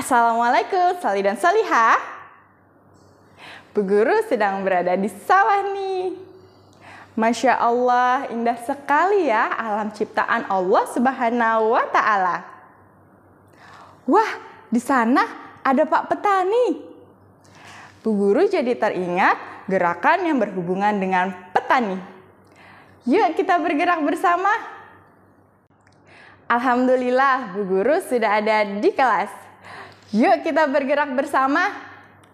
Assalamualaikum, Sali dan salihah. Bu Guru sedang berada di sawah nih. Masya Allah, indah sekali ya alam ciptaan Allah Subhanahu wa Ta'ala. Wah, di sana ada Pak Petani. Bu Guru jadi teringat gerakan yang berhubungan dengan petani. Yuk kita bergerak bersama. Alhamdulillah, Bu Guru sudah ada di kelas. Yuk kita bergerak bersama.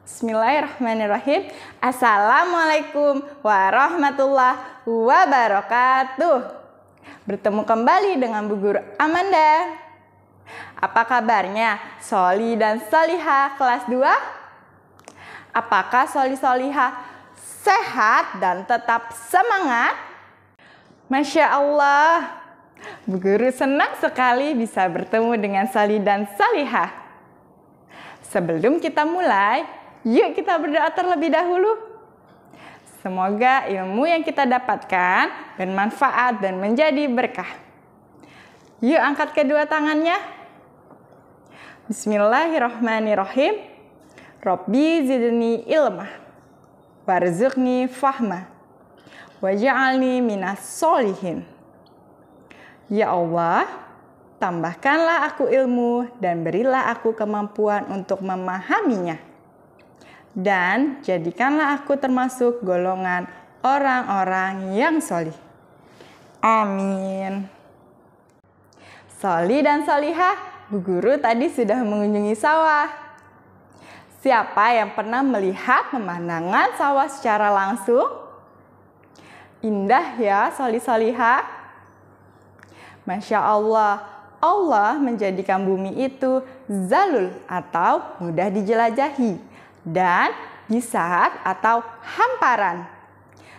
Bismillahirrahmanirrahim. Assalamualaikum warahmatullahi wabarakatuh. Bertemu kembali dengan Bu Guru Amanda. Apa kabarnya Soli dan Soliha kelas 2? Apakah Soli Soliha sehat dan tetap semangat? Masya Allah, Bu Guru senang sekali bisa bertemu dengan Soli dan Salihah. Sebelum kita mulai, yuk kita berdoa terlebih dahulu. Semoga ilmu yang kita dapatkan bermanfaat dan menjadi berkah. Yuk angkat kedua tangannya. Bismillahirrahmanirrahim. Rabbi zidni ilmah. Warzuqni fahma. Waja'alni minas solihin. Ya Allah, tambahkanlah aku ilmu dan berilah aku kemampuan untuk memahaminya. Dan jadikanlah aku termasuk golongan orang-orang yang solih. Amin. Solih dan Solihah, Bu Guru tadi sudah mengunjungi sawah. Siapa yang pernah melihat pemandangan sawah secara langsung? Indah ya, solih Solihah. Masya Allah, Allah menjadikan bumi itu zalul atau mudah dijelajahi dan bisat atau hamparan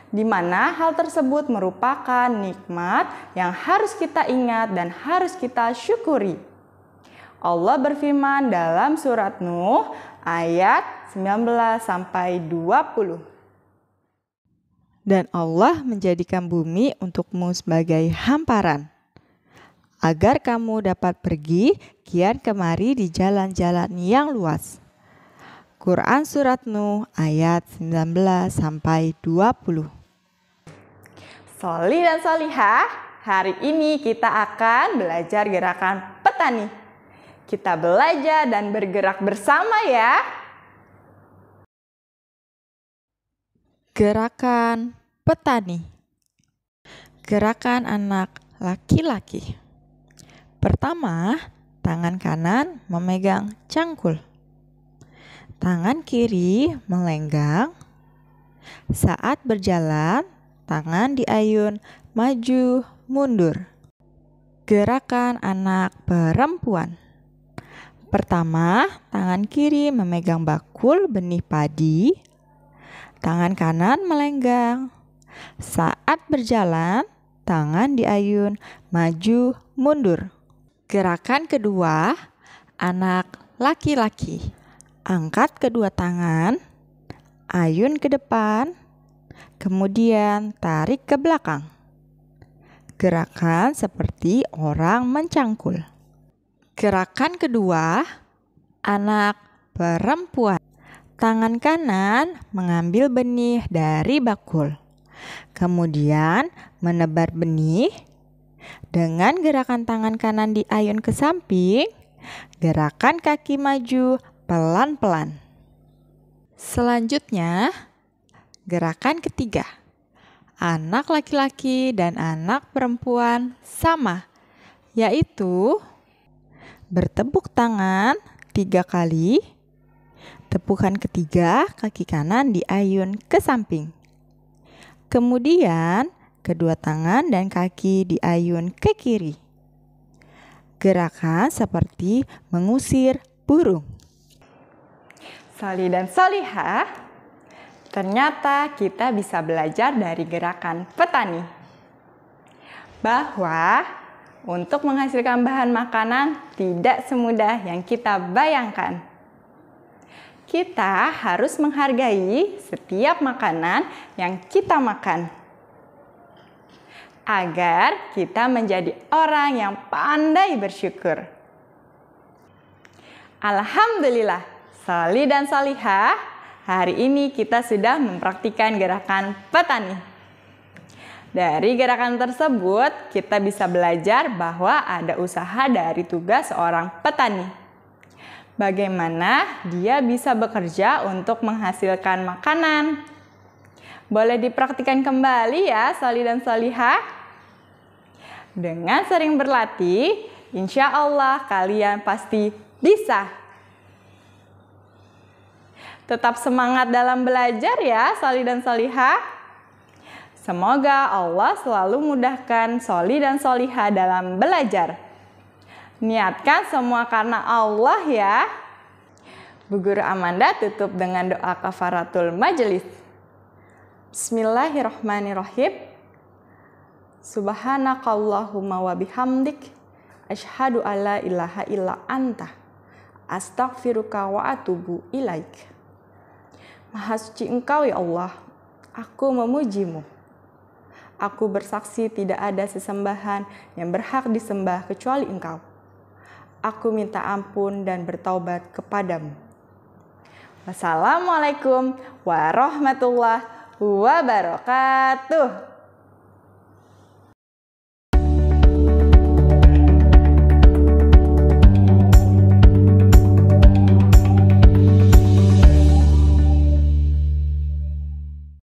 di mana hal tersebut merupakan nikmat yang harus kita ingat dan harus kita syukuri. Allah berfirman dalam surat Nuh ayat 19 sampai 20. Dan Allah menjadikan bumi untukmu sebagai hamparan agar kamu dapat pergi kian kemari di jalan-jalan yang luas. Quran Surat Nuh ayat 19 sampai 20. Soli dan solihah, hari ini kita akan belajar gerakan petani. Kita belajar dan bergerak bersama ya. Gerakan petani. Gerakan anak laki-laki. Pertama, tangan kanan memegang cangkul. Tangan kiri melenggang. Saat berjalan, tangan diayun maju mundur. Gerakan anak perempuan. Pertama, tangan kiri memegang bakul benih padi. Tangan kanan melenggang. Saat berjalan, tangan diayun maju mundur. Gerakan kedua, anak laki-laki. Angkat kedua tangan, ayun ke depan, kemudian tarik ke belakang. Gerakan seperti orang mencangkul. Gerakan kedua, anak perempuan. Tangan kanan mengambil benih dari bakul. Kemudian menebar benih dengan gerakan tangan kanan diayun ke samping, gerakan kaki maju pelan-pelan. Selanjutnya, gerakan ketiga. Anak laki-laki dan anak perempuan sama, yaitu bertepuk tangan tiga kali, tepukan ketiga kaki kanan diayun ke samping. Kemudian, Kedua tangan dan kaki diayun ke kiri. Gerakan seperti mengusir burung. Sali dan Solihah, ternyata kita bisa belajar dari gerakan petani. Bahwa untuk menghasilkan bahan makanan tidak semudah yang kita bayangkan. Kita harus menghargai setiap makanan yang kita makan agar kita menjadi orang yang pandai bersyukur. Alhamdulillah, soli dan solihah, hari ini kita sudah mempraktikkan gerakan petani. Dari gerakan tersebut, kita bisa belajar bahwa ada usaha dari tugas seorang petani. Bagaimana dia bisa bekerja untuk menghasilkan makanan, boleh dipraktikkan kembali ya, soli dan solihah. Dengan sering berlatih, insya Allah kalian pasti bisa. Tetap semangat dalam belajar ya, soli dan solihah. Semoga Allah selalu mudahkan soli dan Solihah dalam belajar. Niatkan semua karena Allah ya. Bu Guru Amanda tutup dengan doa kafaratul majelis. Bismillahirrahmanirrahim. Subhanakallahumma wa bihamdik asyhadu alla ilaha illa anta astaghfiruka wa atubu ilaik. Maha suci Engkau ya Allah, aku memujimu. Aku bersaksi tidak ada sesembahan yang berhak disembah kecuali Engkau. Aku minta ampun dan bertaubat kepadamu. Wassalamualaikum warahmatullahi wabarakatuh.